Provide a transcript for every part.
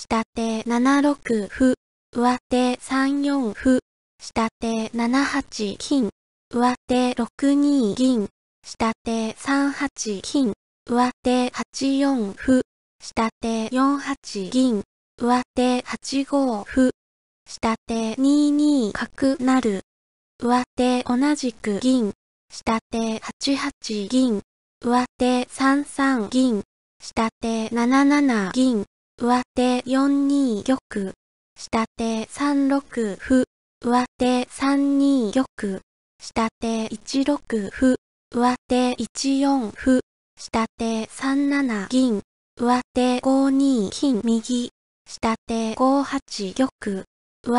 下手7六歩、上手3四歩、下手7八金、上手6二銀、下手3八金、上手8四歩、下手4八銀、上手8五歩、下手2二角なる、上手同じく銀、下手8八銀、上手3三銀、下手7七銀、上手4二玉、下手3六歩、上手3二玉、下手1六歩、上手1四歩、下手3七銀、上手5二金右、下手5八玉、上手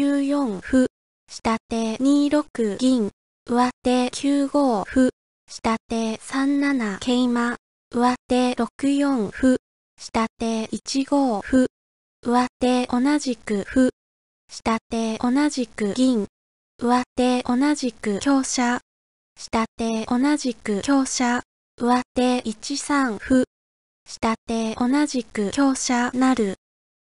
9四歩、下手2六銀、上手9五歩、下手3七桂馬、上手6四歩、下手1号歩。上手同じく歩。下手同じく銀。上手同じく強者。下手同じく強者。上手1三歩。下手同じく強者なる。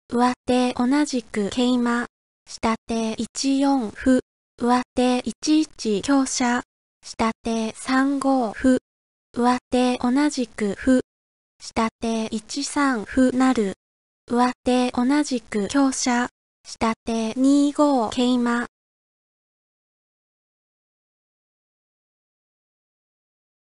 上手同じく桂馬。下手1四歩。上手1一強者。下手3五歩。上手同じく歩。下手1三歩なる。上手同じく強者。下手2五桂馬。